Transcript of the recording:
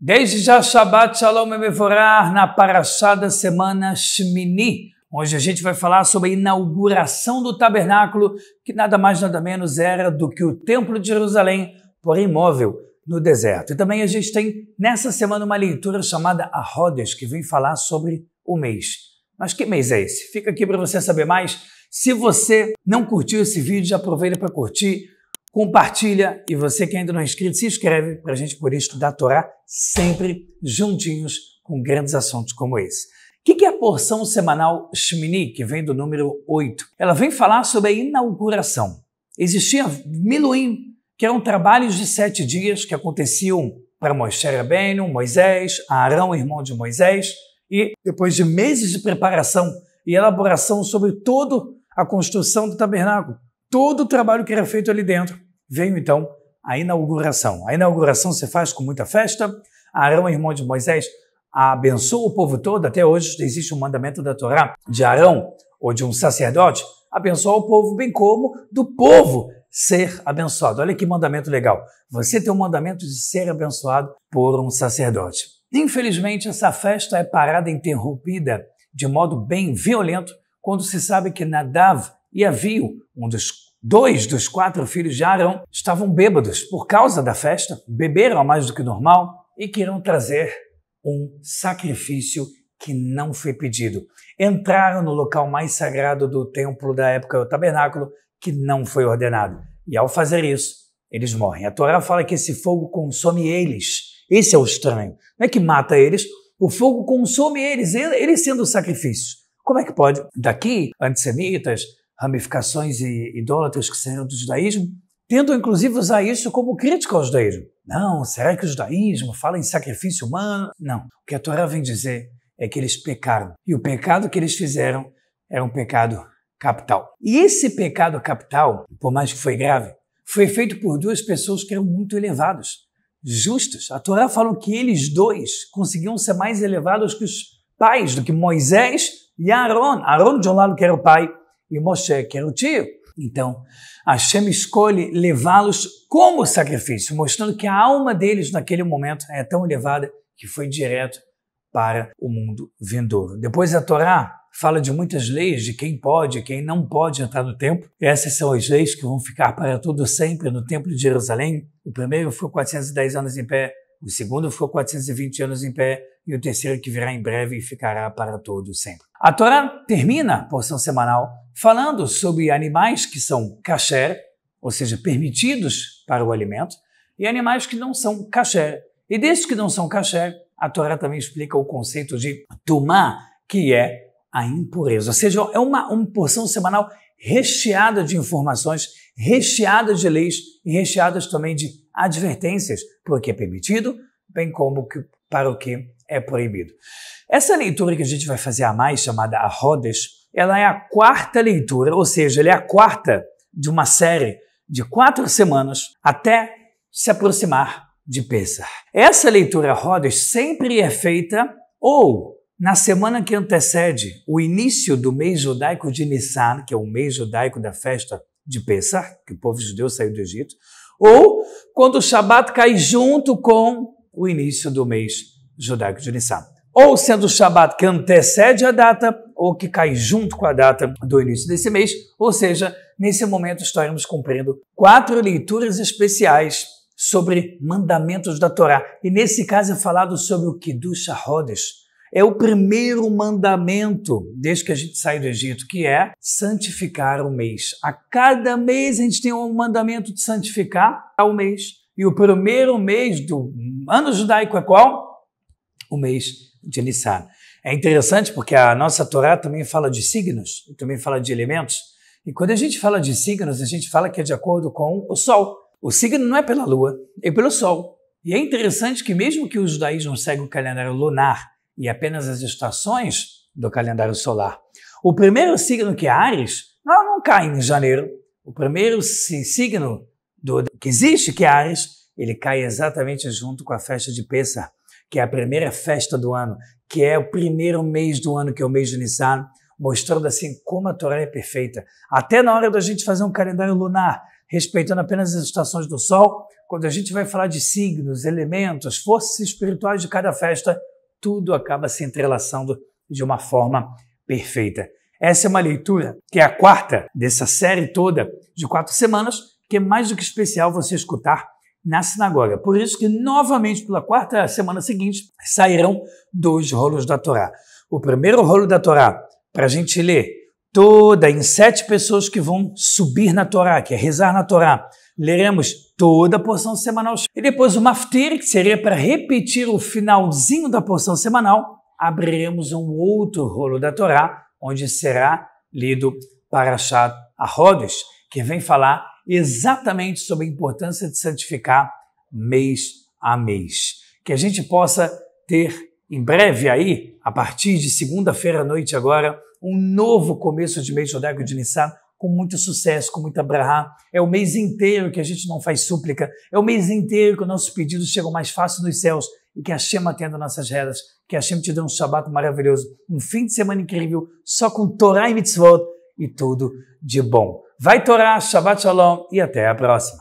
Desde já Shabbat Shalom Mevorah na Paraxá da semana Shmini. Hoje a gente vai falar sobre a inauguração do tabernáculo, que nada mais nada menos era do que o Templo de Jerusalém, porém imóvel no deserto. E também a gente tem nessa semana uma leitura chamada A Rodas, que vem falar sobre o mês. Mas que mês é esse? Fica aqui para você saber mais. Se você não curtiu esse vídeo, já aproveita para curtir compartilha e você que ainda não é inscrito, se inscreve para a gente poder estudar a Torá sempre juntinhos com grandes assuntos como esse. O que é a porção semanal Shmini, que vem do número 8? Ela vem falar sobre a inauguração. Existia Miluim, que eram trabalhos de sete dias que aconteciam para Moisés Rabbeinu, Moisés, Arão, irmão de Moisés, e depois de meses de preparação e elaboração sobre toda a construção do tabernáculo, todo o trabalho que era feito ali dentro, veio então a inauguração. A inauguração se faz com muita festa. Arão, irmão de Moisés, abençoa o povo todo. Até hoje existe um mandamento da Torá de Arão ou de um sacerdote abençoar o povo, bem como do povo ser abençoado. Olha que mandamento legal. Você tem o um mandamento de ser abençoado por um sacerdote. Infelizmente, essa festa é parada interrompida de modo bem violento quando se sabe que Nadav e Avio, um dos Dois dos quatro filhos de Arão estavam bêbados por causa da festa, beberam mais do que normal e queriam trazer um sacrifício que não foi pedido. Entraram no local mais sagrado do templo da época, o tabernáculo, que não foi ordenado. E ao fazer isso, eles morrem. A Torá fala que esse fogo consome eles. Esse é o estranho. Não é que mata eles, o fogo consome eles, eles sendo o sacrifício. Como é que pode? Daqui, antissemitas, ramificações e idólatras que saíram do judaísmo, tentam inclusive usar isso como crítica ao judaísmo. Não, será que o judaísmo fala em sacrifício humano? Não. O que a Torá vem dizer é que eles pecaram. E o pecado que eles fizeram era um pecado capital. E esse pecado capital, por mais que foi grave, foi feito por duas pessoas que eram muito elevadas, justas. A Torá fala que eles dois conseguiam ser mais elevados que os pais, do que Moisés e Aaron. Aaron, de um lado, que era o pai, e Moshe, que era o tio. Então, Hashem escolhe levá-los como sacrifício, mostrando que a alma deles naquele momento é tão elevada que foi direto para o mundo vindouro. Depois a Torá fala de muitas leis de quem pode e quem não pode entrar no templo. Essas são as leis que vão ficar para todo sempre no templo de Jerusalém. O primeiro ficou 410 anos em pé, o segundo ficou 420 anos em pé e o terceiro que virá em breve e ficará para todo sempre. A Torá termina a porção semanal falando sobre animais que são kasher, ou seja, permitidos para o alimento, e animais que não são kasher. E desses que não são kasher, a Torá também explica o conceito de tumá, que é a impureza. Ou seja, é uma, uma porção semanal recheada de informações, recheada de leis e recheadas também de advertências para o que é permitido, bem como que, para o que é proibido. Essa leitura que a gente vai fazer a mais, chamada a Rodes, ela é a quarta leitura, ou seja, ela é a quarta de uma série de quatro semanas até se aproximar de Pesach. Essa leitura Rodas sempre é feita ou na semana que antecede o início do mês judaico de Nissan, que é o mês judaico da festa de Pesach, que o povo judeu saiu do Egito, ou quando o Shabat cai junto com o início do mês judaico de Nissan ou sendo é o Shabat que antecede a data ou que cai junto com a data do início desse mês, ou seja, nesse momento estaremos cumprindo quatro leituras especiais sobre mandamentos da Torá. E nesse caso é falado sobre o Kiddush HaRodesh. É o primeiro mandamento desde que a gente sai do Egito, que é santificar o mês. A cada mês a gente tem um mandamento de santificar o mês. E o primeiro mês do ano judaico é qual? o mês de Nissan. É interessante porque a nossa Torá também fala de signos, também fala de elementos. E quando a gente fala de signos, a gente fala que é de acordo com o Sol. O signo não é pela Lua, é pelo Sol. E é interessante que, mesmo que os judaísmo segue o calendário lunar e apenas as estações do calendário solar, o primeiro signo que é Ares não, não cai em janeiro. O primeiro signo do, que existe, que é Ares, ele cai exatamente junto com a festa de Pêssar, que é a primeira festa do ano, que é o primeiro mês do ano, que é o mês de Nissan, mostrando assim como a Torá é perfeita. Até na hora da gente fazer um calendário lunar, respeitando apenas as estações do Sol, quando a gente vai falar de signos, elementos, forças espirituais de cada festa, tudo acaba se entrelaçando de uma forma perfeita. Essa é uma leitura que é a quarta dessa série toda de quatro semanas, que é mais do que especial você escutar na sinagoga. Por isso que, novamente, pela quarta semana seguinte, sairão dois rolos da Torá. O primeiro rolo da Torá, para a gente ler toda em sete pessoas que vão subir na Torá, que é rezar na Torá. Leremos toda a porção semanal. E depois o maftir, que seria para repetir o finalzinho da porção semanal, abriremos um outro rolo da Torá, onde será lido para a Arrodos, que vem falar exatamente sobre a importância de santificar mês a mês. Que a gente possa ter em breve aí, a partir de segunda-feira à noite agora, um novo começo de mês de de Nissan com muito sucesso, com muita brahá. É o mês inteiro que a gente não faz súplica, é o mês inteiro que os nossos pedidos chegam mais fácil dos céus e que a Shema atenda nossas redas, que a Shema te dê um Shabbat maravilhoso, um fim de semana incrível, só com Torá e Mitzvot e tudo de bom. Vai Torá, Shabbat Shalom e até a próxima.